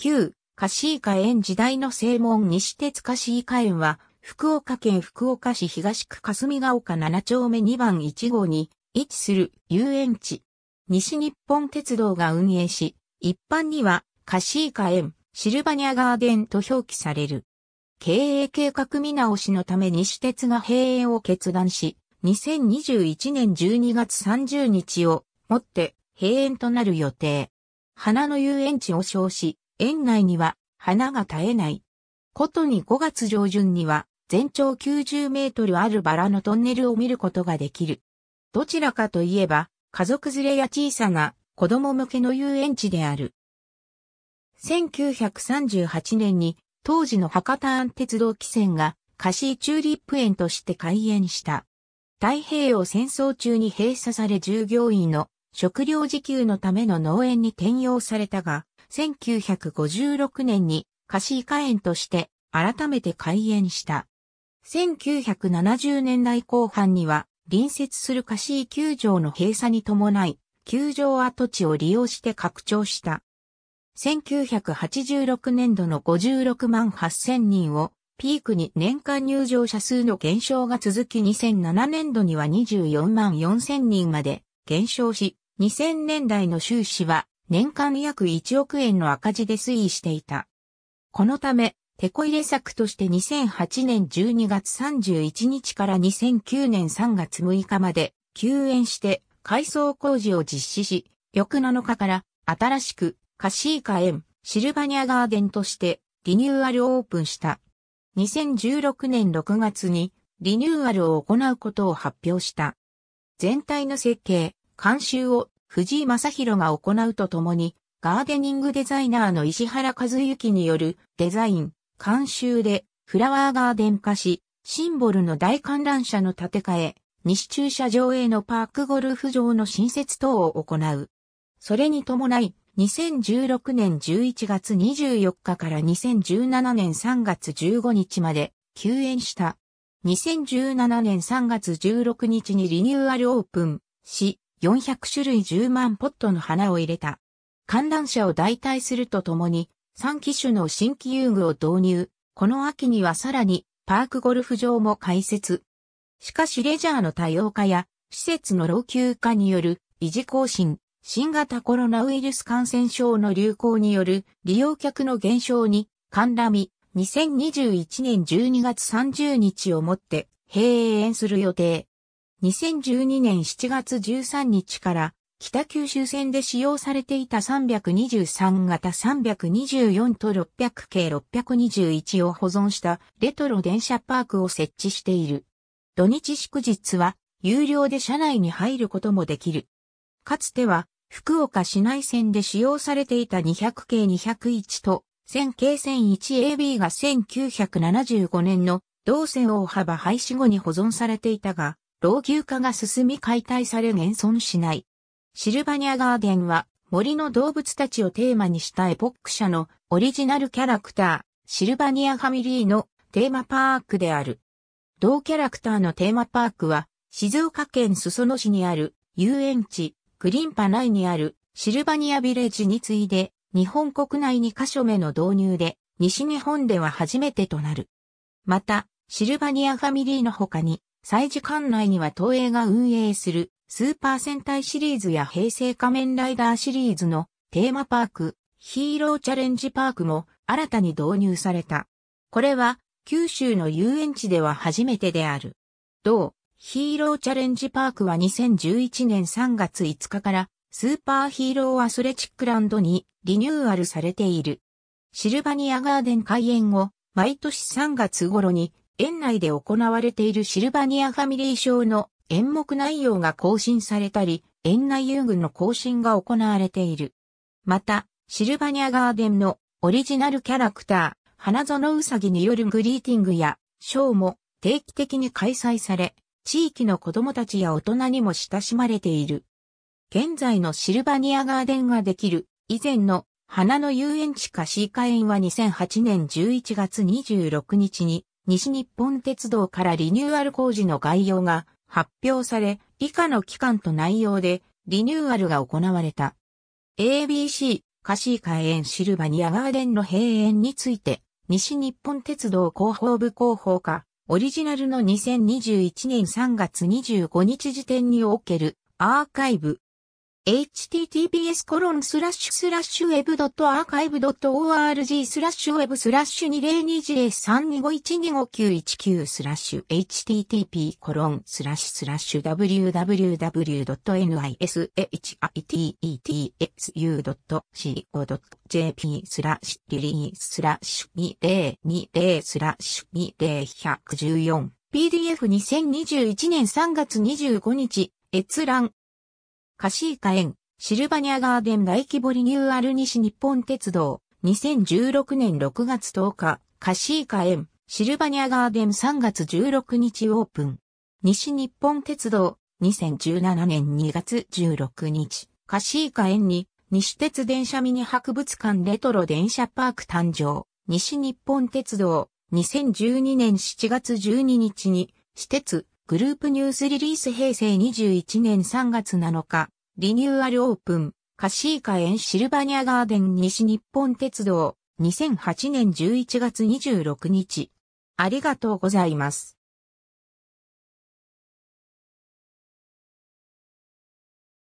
旧、カシイカ園時代の正門西鉄カシイカ園は、福岡県福岡市東区霞ヶ丘7丁目2番1号に位置する遊園地。西日本鉄道が運営し、一般にはカシイカ園、シルバニアガーデンと表記される。経営計画見直しのため西鉄が閉園を決断し、2021年12月30日をもって閉園となる予定。花の遊園地を称し、園内には花が絶えない。ことに5月上旬には全長90メートルあるバラのトンネルを見ることができる。どちらかといえば家族連れや小さな子供向けの遊園地である。1938年に当時の博多安鉄道汽船がカシーチューリップ園として開園した。太平洋戦争中に閉鎖され従業員の食料自給のための農園に転用されたが、1956年に貸し家園として改めて開園した。1970年代後半には隣接するシー。球場の閉鎖に伴い、球場跡地を利用して拡張した。1986年度の56万8000人をピークに年間入場者数の減少が続き2007年度には24万4000人まで減少し、2000年代の収支は年間約1億円の赤字で推移していた。このため、テコ入れ策として2008年12月31日から2009年3月6日まで休園して改装工事を実施し、翌7日から新しくカシーカ園シルバニアガーデンとしてリニューアルオープンした。2016年6月にリニューアルを行うことを発表した。全体の設計、監修を藤井正宏が行うとともに、ガーデニングデザイナーの石原和幸によるデザイン、監修でフラワーガーデン化し、シンボルの大観覧車の建て替え、西駐車場へのパークゴルフ場の新設等を行う。それに伴い、2016年11月24日から2017年3月15日まで休園した。2017年3月16日にリニューアルオープンし、400種類10万ポットの花を入れた。観覧車を代替するとともに、3機種の新規遊具を導入。この秋にはさらに、パークゴルフ場も開設。しかしレジャーの多様化や、施設の老朽化による維持更新、新型コロナウイルス感染症の流行による利用客の減少に、観覧み、2021年12月30日をもって閉園する予定。2012年7月13日から北九州線で使用されていた323型324と600系621を保存したレトロ電車パークを設置している。土日祝日は有料で車内に入ることもできる。かつては福岡市内線で使用されていた200系201と1000系 1001AB が1975年の同線大幅廃止後に保存されていたが、老朽化が進み解体され現存しない。シルバニアガーデンは森の動物たちをテーマにしたエポック社のオリジナルキャラクター、シルバニアファミリーのテーマパークである。同キャラクターのテーマパークは、静岡県裾野市にある遊園地、グリンパ内にあるシルバニアビレッジに次いで、日本国内2カ所目の導入で、西日本では初めてとなる。また、シルバニアファミリーの他に、祭事館内には東映が運営するスーパー戦隊シリーズや平成仮面ライダーシリーズのテーマパーク、ヒーローチャレンジパークも新たに導入された。これは九州の遊園地では初めてである。同、ヒーローチャレンジパークは2011年3月5日からスーパーヒーローアスレチックランドにリニューアルされている。シルバニアガーデン開園後、毎年3月頃に園内で行われているシルバニアファミリー賞の演目内容が更新されたり、園内遊具の更新が行われている。また、シルバニアガーデンのオリジナルキャラクター、花園うさぎによるグリーティングや、ショーも定期的に開催され、地域の子供たちや大人にも親しまれている。現在のシルバニアガーデンができる以前の花の遊園地かーカ園は2008年11月26日に西日本鉄道からリニューアル工事の概要が発表され、以下の期間と内容でリニューアルが行われた。ABC、カシーカ園シルバニアガーデンの閉園について、西日本鉄道広報部広報課、オリジナルの2021年3月25日時点におけるアーカイブ、https コロンスラッシュスラッシュ web.archive.org スラッシュ web スラッシュ2020-3251259259スラッシュ http コロンスラッシュスラッシュ w w w n i s h i t t e t s u c o j p スラッシュリリーススラッシュ2020スラッシュ20114 PDF2021 年3月25日閲覧カシーカ園、シルバニアガーデン大規模リニューアル西日本鉄道、2016年6月10日、カシーカ園、シルバニアガーデン3月16日オープン。西日本鉄道、2017年2月16日、カシーカ園に、西鉄電車ミニ博物館レトロ電車パーク誕生、西日本鉄道、2012年7月12日に、私鉄、グループニュースリリース平成21年3月7日、リニューアルオープン、カシーカ園シルバニアガーデン西日本鉄道、2008年11月26日。ありがとうございます。